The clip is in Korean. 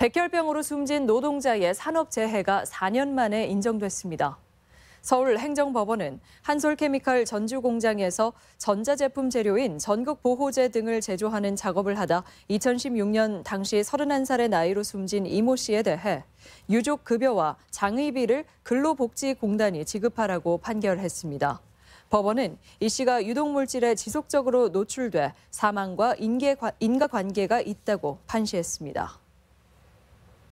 백혈병으로 숨진 노동자의 산업재해가 4년 만에 인정됐습니다. 서울행정법원은 한솔케미칼 전주공장에서 전자제품 재료인 전극보호제 등을 제조하는 작업을 하다 2016년 당시 31살의 나이로 숨진 이모 씨에 대해 유족급여와 장의비를 근로복지공단이 지급하라고 판결했습니다. 법원은 이 씨가 유독물질에 지속적으로 노출돼 사망과 인계 인과관계가 있다고 판시했습니다.